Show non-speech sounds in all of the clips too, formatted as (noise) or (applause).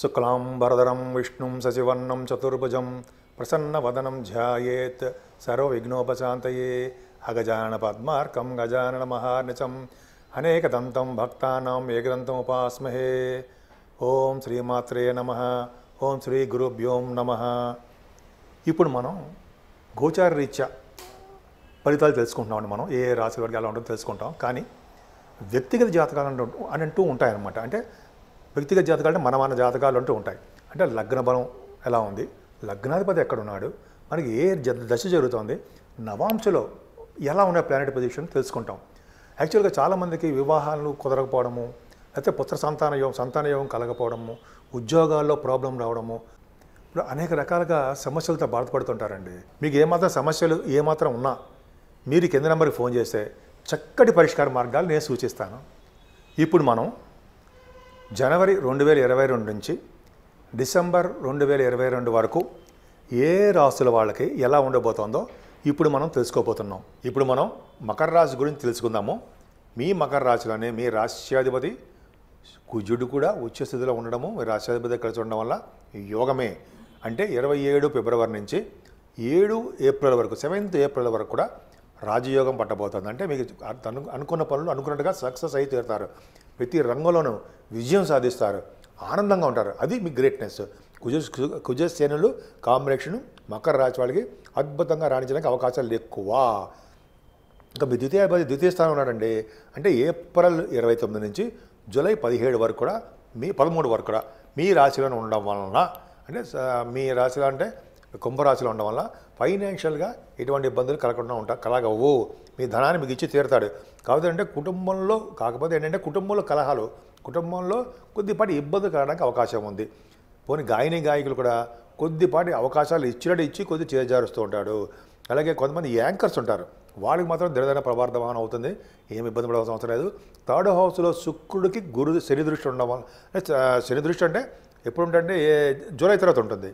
శుక్లాంబరదరం విష్ణుం సచివర్ణం చతుర్భుజం ప్రసన్నవదనం ధ్యాయేత్ సర్వవిఘ్నోపశాంతయే అగజాన పద్మార్కం గజానన మహార్నిచం అనేకదంతం భక్తానాం ఉపాస్మహే ఓం శ్రీమాత్రే నమ ఓం శ్రీ గురుభ్యోం నమ ఇప్పుడు మనం గోచార రీత్యా ఫలితాలు తెలుసుకుంటున్నామండి మనం ఏ రాశి వర్గాలు ఎలా ఉంటుందో తెలుసుకుంటాం కానీ వ్యక్తిగత జాతకాలు అని అంటూ ఉంటాయన్నమాట అంటే వ్యక్తిగత జాతకాలు అంటే మనమాన జాతకాలు అంటూ ఉంటాయి అంటే లగ్న బలం ఎలా ఉంది లగ్నాధిపతి ఎక్కడున్నాడు మనకి ఏ దశ జరుగుతోంది నవాంశలో ఎలా ఉన్న ప్లానెట్ పొజిషన్ తెలుసుకుంటాం యాక్చువల్గా చాలామందికి వివాహాలు కుదరకపోవడము లేకపోతే పుత్ర సంతాన యోగం సంతాన యోగం కలగపోవడము ఉద్యోగాల్లో ప్రాబ్లం రావడము ఇప్పుడు అనేక రకాలుగా సమస్యలతో బాధపడుతుంటారండి మీకు ఏమాత్రం సమస్యలు ఏమాత్రం ఉన్నా మీరు కింద నెంబర్కి ఫోన్ చేస్తే చక్కటి పరిష్కార మార్గాలు నేను సూచిస్తాను ఇప్పుడు మనం జనవరి రెండు వేల ఇరవై రెండు నుంచి డిసెంబర్ రెండు వేల ఇరవై రెండు వరకు ఏ రాసుల వాళ్ళకి ఎలా ఉండబోతోందో ఇప్పుడు మనం తెలుసుకోబోతున్నాం ఇప్పుడు మనం మకర రాశి గురించి తెలుసుకుందాము మీ మకర రాశిలోనే మీ రాష్ట్రాధిపతి కుజుడు కూడా ఉచ్చ స్థితిలో ఉండడము రాష్ట్రాధిపతి కలిసి ఉండడం వల్ల యోగమే అంటే ఇరవై ఏడు ఫిబ్రవరి నుంచి ఏడు ఏప్రిల్ వరకు సెవెంత్ ఏప్రిల్ వరకు కూడా రాజయోగం పట్టబోతుంది అంటే మీకు అనుకున్న పనులు అనుకున్నట్టుగా సక్సెస్ అయి తీరుతారు ప్రతి రంగంలోనూ విజయం సాధిస్తారు ఆనందంగా ఉంటారు అది మీ గ్రేట్నెస్ కుజ కుజసేనులు కాంబినేషన్ మకర రాశి వాళ్ళకి అద్భుతంగా రాణించడానికి అవకాశాలు ఎక్కువ ఇంకా మీ ద్వితీయాధిపతి ద్వితీయ స్థానం ఉన్నాడండి అంటే ఏప్రిల్ ఇరవై తొమ్మిది నుంచి జూలై పదిహేడు వరకు కూడా మీ పదమూడు వరకు కూడా మీ రాశిలో ఉండడం వలన అంటే మీ రాశిలో అంటే కుంభరాశిలో ఉండడం వల్ల ఫైనాన్షియల్గా ఎటువంటి ఇబ్బందులు కలగకుండా ఉంటా కలగవు మీ ధనాన్ని మీకు ఇచ్చి తీరుతాడు కాకపోతే అంటే కుటుంబంలో కాకపోతే ఏంటంటే కుటుంబంలో కలహాలు కుటుంబంలో కొద్దిపాటి ఇబ్బందులు కలగడానికి అవకాశం ఉంది పోనీ గాయని గాయకులు కూడా కొద్దిపాటి అవకాశాలు ఇచ్చినట్టు ఇచ్చి కొద్ది చేజారుస్తూ ఉంటాడు అలాగే కొంతమంది యాంకర్స్ ఉంటారు వాళ్ళకి మాత్రం దృఢమైన ప్రవర్తమానం అవుతుంది ఏమి ఇబ్బంది పడవలసిన అవసరం లేదు థర్డ్ హౌస్లో శుక్రుడికి గురు శని దృష్టి ఉండడం వల్ల శని దృష్టి అంటే ఎప్పుడు ఉంటే జూలై తర్వాత ఉంటుంది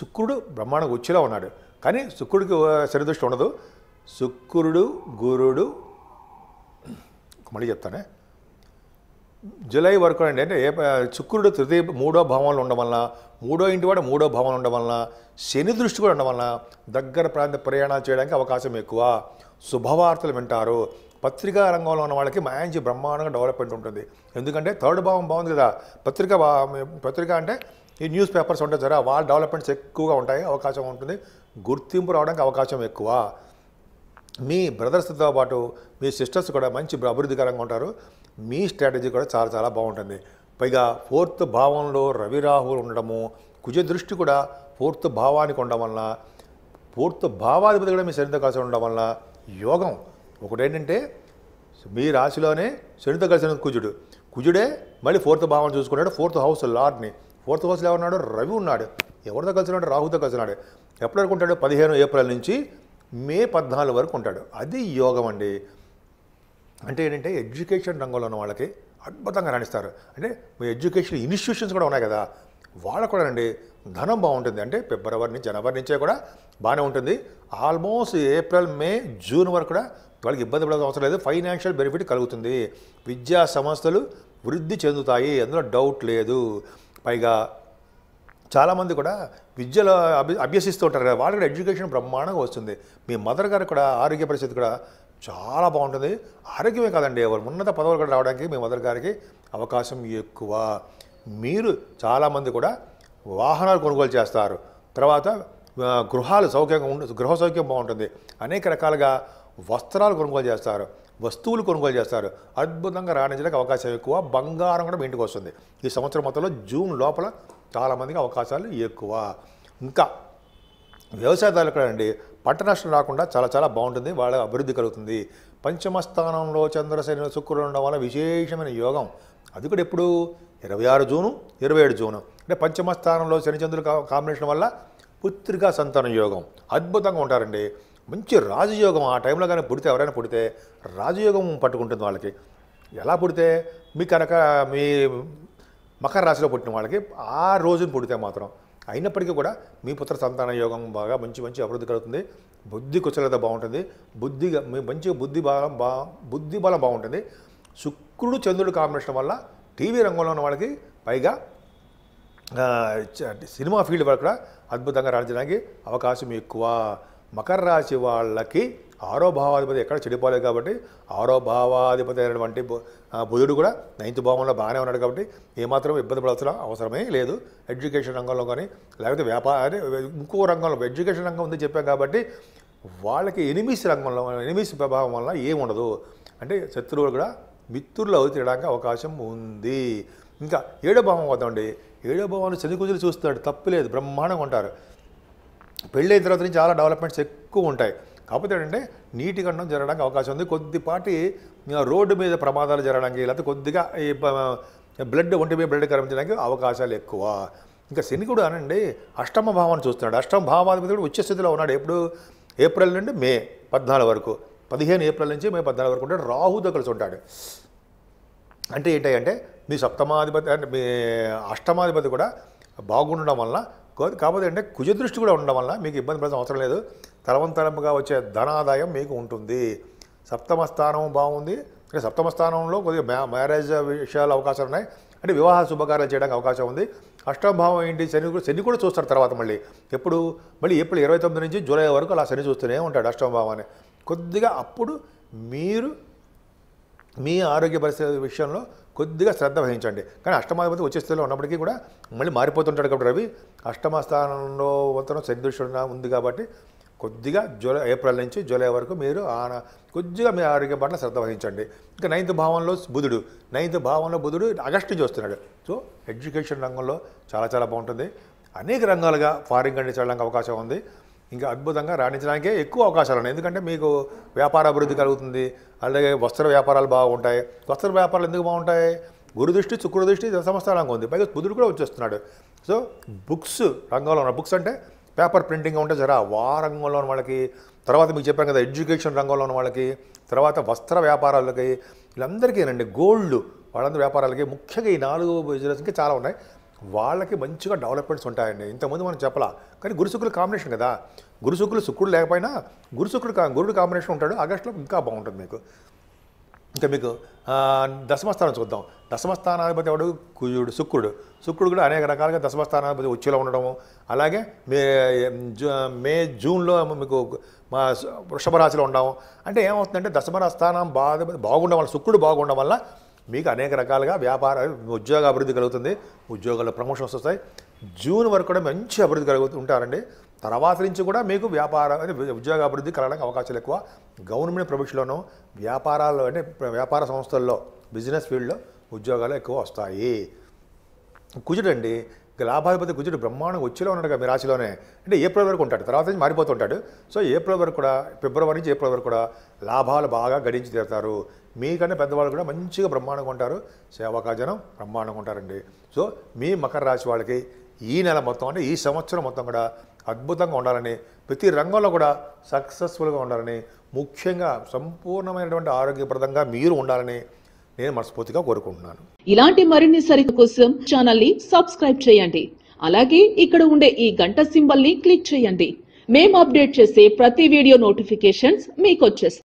శుక్రుడు బ్రహ్మాండ ఉచ్చిలో ఉన్నాడు కానీ శుక్రుడికి సరిదృష్టి ఉండదు శుక్రుడు గురుడు (clears throat) మళ్ళీ చెప్తానే జూలై వరకు అండి అంటే ఏ శుక్రుడు తృతీయ మూడో భావంలో ఉండడం వలన మూడో ఇంటి వాడు మూడో భావంలో ఉండడం వలన శని దృష్టి కూడా ఉండడం వలన దగ్గర ప్రాంత ప్రయాణాలు చేయడానికి అవకాశం ఎక్కువ శుభవార్తలు వింటారు పత్రికా రంగంలో ఉన్న వాళ్ళకి మంచి బ్రహ్మాండంగా డెవలప్మెంట్ ఉంటుంది ఎందుకంటే థర్డ్ భావం బాగుంది కదా పత్రిక పత్రిక అంటే ఈ న్యూస్ పేపర్స్ ఉంటాయి సరే వాళ్ళ డెవలప్మెంట్స్ ఎక్కువగా ఉంటాయి అవకాశం ఉంటుంది గుర్తింపు రావడానికి అవకాశం ఎక్కువ మీ బ్రదర్స్తో పాటు మీ సిస్టర్స్ కూడా మంచి అభివృద్ధికరంగా ఉంటారు మీ స్ట్రాటజీ కూడా చాలా చాలా బాగుంటుంది పైగా ఫోర్త్ భావంలో రవి రాహుల్ ఉండడము కుజ దృష్టి కూడా ఫోర్త్ భావానికి ఉండడం వలన ఫోర్త్ భావాధిపతి కూడా మీ శనితో కలిసి ఉండడం వలన యోగం ఒకటేంటంటే మీ రాశిలోనే శనితో కలిసిన కుజుడు కుజుడే మళ్ళీ ఫోర్త్ భావం చూసుకున్నాడు ఫోర్త్ హౌస్ లార్డ్ని ఫోర్త్ హౌస్లో ఎవరున్నాడు రవి ఉన్నాడు ఎవరితో కలిసినాడు రాహుతో కలిసినాడు ఎప్పుడు వరకు ఉంటాడు పదిహేను ఏప్రిల్ నుంచి మే పద్నాలుగు వరకు ఉంటాడు అది యోగం అండి అంటే ఏంటంటే ఎడ్యుకేషన్ రంగంలో ఉన్న వాళ్ళకి అద్భుతంగా రాణిస్తారు అంటే మీ ఎడ్యుకేషన్ ఇన్స్టిట్యూషన్స్ కూడా ఉన్నాయి కదా వాళ్ళకు కూడా అండి ధనం బాగుంటుంది అంటే ఫిబ్రవరి నుంచి జనవరి నుంచే కూడా బాగానే ఉంటుంది ఆల్మోస్ట్ ఏప్రిల్ మే జూన్ వరకు కూడా వాళ్ళకి ఇబ్బంది పడాల్సిన అవసరం లేదు ఫైనాన్షియల్ బెనిఫిట్ కలుగుతుంది విద్యా సంస్థలు వృద్ధి చెందుతాయి అందులో డౌట్ లేదు పైగా చాలామంది కూడా విద్యలో అభి అభ్యసిస్తూ ఉంటారు కదా వాళ్ళు కూడా ఎడ్యుకేషన్ బ్రహ్మాండంగా వస్తుంది మీ మదర్ గారు కూడా ఆరోగ్య పరిస్థితి కూడా చాలా బాగుంటుంది ఆరోగ్యమే కాదండి ఎవరు ఉన్నత పదవులు కూడా రావడానికి మీ మదర్ గారికి అవకాశం ఎక్కువ మీరు చాలామంది కూడా వాహనాలు కొనుగోలు చేస్తారు తర్వాత గృహాలు సౌక్యంగా ఉండు గృహ సౌక్యం బాగుంటుంది అనేక రకాలుగా వస్త్రాలు కొనుగోలు చేస్తారు వస్తువులు కొనుగోలు చేస్తారు అద్భుతంగా రాణించడానికి అవకాశం ఎక్కువ బంగారం కూడా ఇంటికి వస్తుంది ఈ సంవత్సరం మొత్తంలో జూన్ లోపల చాలామందికి అవకాశాలు ఎక్కువ ఇంకా వ్యవసాయదారులు కూడా అండి పంట నష్టం రాకుండా చాలా చాలా బాగుంటుంది వాళ్ళ అభివృద్ధి కలుగుతుంది పంచమస్థానంలో చంద్రశని శుక్రులు ఉండడం వల్ల విశేషమైన యోగం అది కూడా ఎప్పుడు ఇరవై ఆరు జూను ఇరవై ఏడు జూను అంటే పంచమస్థానంలో శనిచంద్రుల కాంబినేషన్ వల్ల పుత్రికా సంతాన యోగం అద్భుతంగా ఉంటారండి మంచి రాజయోగం ఆ టైంలో కానీ పుడితే ఎవరైనా పుడితే రాజయోగం పట్టుకుంటుంది వాళ్ళకి ఎలా పుడితే మీ కనుక మీ మకర రాశిలో పుట్టిన వాళ్ళకి ఆ రోజున పుడితే మాత్రం అయినప్పటికీ కూడా మీ పుత్ర సంతాన యోగం బాగా మంచి మంచి అభివృద్ధి కలుగుతుంది బుద్ధి కుశలత బాగుంటుంది బుద్ధిగా మీ మంచి బుద్ధి బలం బా బుద్ధి బలం బాగుంటుంది శుక్రుడు చంద్రుడు కాంబినేషన్ వల్ల టీవీ రంగంలో ఉన్న వాళ్ళకి పైగా సినిమా ఫీల్డ్ వరకు కూడా అద్భుతంగా రాణించడానికి అవకాశం ఎక్కువ మకర రాశి వాళ్ళకి ఆరో భావాధిపతి ఎక్కడ చెడిపోలేదు కాబట్టి ఆరో భావాధిపతి అయినటువంటి బుధుడు కూడా నైన్త్ భావంలో బాగానే ఉన్నాడు కాబట్టి ఏమాత్రం ఇబ్బంది పడాల్సిన అవసరమే లేదు ఎడ్యుకేషన్ రంగంలో కానీ లేకపోతే వ్యాపార ఇంకో రంగంలో ఎడ్యుకేషన్ రంగం ఉంది చెప్పాం కాబట్టి వాళ్ళకి ఎనిమిస్ రంగంలో ఎనిమిస్ ప్రభావం వల్ల ఏముండదు అంటే శత్రువులు కూడా మిత్రులు అవుతిరడానికి అవకాశం ఉంది ఇంకా ఏడో భావం వద్దండి ఏడో భావాన్ని చదువుకుజులు చూస్తున్నాడు తప్పులేదు బ్రహ్మాండంగా ఉంటారు పెళ్ళైన తర్వాత నుంచి చాలా డెవలప్మెంట్స్ ఎక్కువ ఉంటాయి కాకపోతే ఏంటంటే నీటి గండం జరగడానికి అవకాశం ఉంది కొద్దిపాటి రోడ్డు మీద ప్రమాదాలు జరగడానికి లేకపోతే కొద్దిగా ఈ బ్లడ్ ఒంటి మీద బ్లడ్ కరించడానికి అవకాశాలు ఎక్కువ ఇంకా శని కూడా అనండి అష్టమ భావాన్ని చూస్తున్నాడు అష్టమ భావాధిపతి కూడా స్థితిలో ఉన్నాడు ఎప్పుడు ఏప్రిల్ నుండి మే పద్నాలుగు వరకు పదిహేను ఏప్రిల్ నుంచి మే పద్నాలుగు వరకు ఉంటాడు రాహుతో కలిసి ఉంటాడు అంటే ఏంటంటే మీ సప్తమాధిపతి అంటే మీ అష్టమాధిపతి కూడా బాగుండడం వలన కాకపోతే అంటే కుజదృష్టి కూడా ఉండడం వల్ల మీకు ఇబ్బంది పడాల్సిన అవసరం లేదు తలవంతరంపుగా వచ్చే ధనాదాయం మీకు ఉంటుంది సప్తమ స్థానం బాగుంది అంటే సప్తమ స్థానంలో కొద్దిగా మ్యా మ్యారేజ్ విషయాలు అవకాశాలు ఉన్నాయి అంటే వివాహ శుభకార్యాలు చేయడానికి అవకాశం ఉంది అష్టభావం ఏంటి శని కూడా శని కూడా చూస్తారు తర్వాత మళ్ళీ ఎప్పుడు మళ్ళీ ఏప్రిల్ ఇరవై తొమ్మిది నుంచి జూలై వరకు అలా శని చూస్తూనే ఉంటాడు అష్టమభావాన్ని కొద్దిగా అప్పుడు మీరు మీ ఆరోగ్య పరిస్థితి విషయంలో కొద్దిగా శ్రద్ధ వహించండి కానీ అష్టమాధిపతి వచ్చే స్థితిలో ఉన్నప్పటికీ కూడా మళ్ళీ మారిపోతుంటాడు కాబట్టి రవి అష్టమ స్థానంలో అతను శనిదృష్టి ఉంది కాబట్టి కొద్దిగా జూలై ఏప్రిల్ నుంచి జూలై వరకు మీరు కొద్దిగా మీ ఆరోగ్యం పట్ల శ్రద్ధ వహించండి ఇంకా నైన్త్ భావంలో బుధుడు నైన్త్ భావంలో బుధుడు అగస్టు చూస్తున్నాడు సో ఎడ్యుకేషన్ రంగంలో చాలా చాలా బాగుంటుంది అనేక రంగాలుగా ఫారిన్ కంట్రీస్ వెళ్ళడానికి అవకాశం ఉంది ఇంకా అద్భుతంగా రాణించడానికే ఎక్కువ అవకాశాలు ఉన్నాయి ఎందుకంటే మీకు వ్యాపార అభివృద్ధి కలుగుతుంది అలాగే వస్త్ర వ్యాపారాలు బాగుంటాయి వస్త్ర వ్యాపారాలు ఎందుకు బాగుంటాయి గురు దృష్టి శుక్ర దృష్టి దశమస్థానంగా ఉంది పైగా బుధుడు కూడా వచ్చేస్తున్నాడు సో బుక్స్ రంగంలో ఉన్న బుక్స్ అంటే పేపర్ ప్రింటింగ్ ఉంటే జరా వా రంగంలో ఉన్న వాళ్ళకి తర్వాత మీకు చెప్పాను కదా ఎడ్యుకేషన్ రంగంలో ఉన్న వాళ్ళకి తర్వాత వస్త్ర వ్యాపారాలకి వీళ్ళందరికీ ఏనండి గోల్డ్ వాళ్ళందరి వ్యాపారాలకి ముఖ్యంగా ఈ నాలుగు బిజినెస్కి చాలా ఉన్నాయి వాళ్ళకి మంచిగా డెవలప్మెంట్స్ ఉంటాయండి ఇంతకుముందు మనం చెప్పలా కానీ గురుశుకుల కాంబినేషన్ కదా గురుశుకులు శుక్రుడు లేకపోయినా గురుశుకుడు గురుడు కాంబినేషన్ ఉంటాడు ఆగస్టులో ఇంకా బాగుంటుంది మీకు ఇంకా మీకు దశమస్థానం చూద్దాం దశమస్థానాధిపతి ఎవడు కుజుడు శుక్రుడు శుక్రుడు కూడా అనేక రకాలుగా దశమస్థానాధిపతి వచ్చేలా ఉండడము అలాగే మే మే జూన్లో మీకు మా వృషభరాశిలో ఉండము అంటే ఏమవుతుందంటే దశమస్థానం బాధ బాగుండడం వల్ల శుక్రుడు బాగుండడం వల్ల మీకు అనేక రకాలుగా వ్యాపార ఉద్యోగ అభివృద్ధి కలుగుతుంది ఉద్యోగాల్లో ప్రమోషన్స్ వస్తాయి జూన్ వరకు కూడా మంచి అభివృద్ధి కలుగుతూ ఉంటారండి తర్వాత నుంచి కూడా మీకు వ్యాపార ఉద్యోగ అభివృద్ధి కలగడానికి అవకాశాలు ఎక్కువ గవర్నమెంట్ ప్రొఫెషన్లోనూ వ్యాపారాల్లో అంటే వ్యాపార సంస్థల్లో బిజినెస్ ఫీల్డ్లో ఉద్యోగాలు ఎక్కువ వస్తాయి కుజుడండి లాభాధిపతి కుజుడు బ్రహ్మాండంగా వచ్చేలో ఉన్నాడు మీ రాశిలోనే అంటే ఏప్రిల్ వరకు ఉంటాడు తర్వాత నుంచి మారిపోతుంటాడు సో ఏప్రిల్ వరకు కూడా ఫిబ్రవరి నుంచి ఏప్రిల్ వరకు కూడా లాభాలు బాగా గడించి తీరుతారు మీకన్నా పెద్దవాళ్ళు కూడా మంచిగా బ్రహ్మాండంగా ఉంటారు సేవాకాజనం బ్రహ్మాండంగా ఉంటారండి సో మీ మకర రాశి వాళ్ళకి ఈ నెల మొత్తం అంటే ఈ సంవత్సరం మొత్తం కూడా అద్భుతంగా ఉండాలని ప్రతి రంగంలో కూడా సక్సెస్ఫుల్గా ఉండాలని ముఖ్యంగా సంపూర్ణమైనటువంటి ఆరోగ్యప్రదంగా మీరు ఉండాలని నేను మనస్ఫూర్తిగా కోరుకుంటున్నాను ఇలాంటి మరిన్ని సరిత కోసం ఛానల్ ని సబ్స్క్రైబ్ చేయండి అలాగే ఇక్కడ ఉండే ఈ గంట సింబల్ ని క్లిక్ చేయండి మేము అప్డేట్ చేసే ప్రతి వీడియో నోటిఫికేషన్స్ మీకు వచ్చేస్తాయి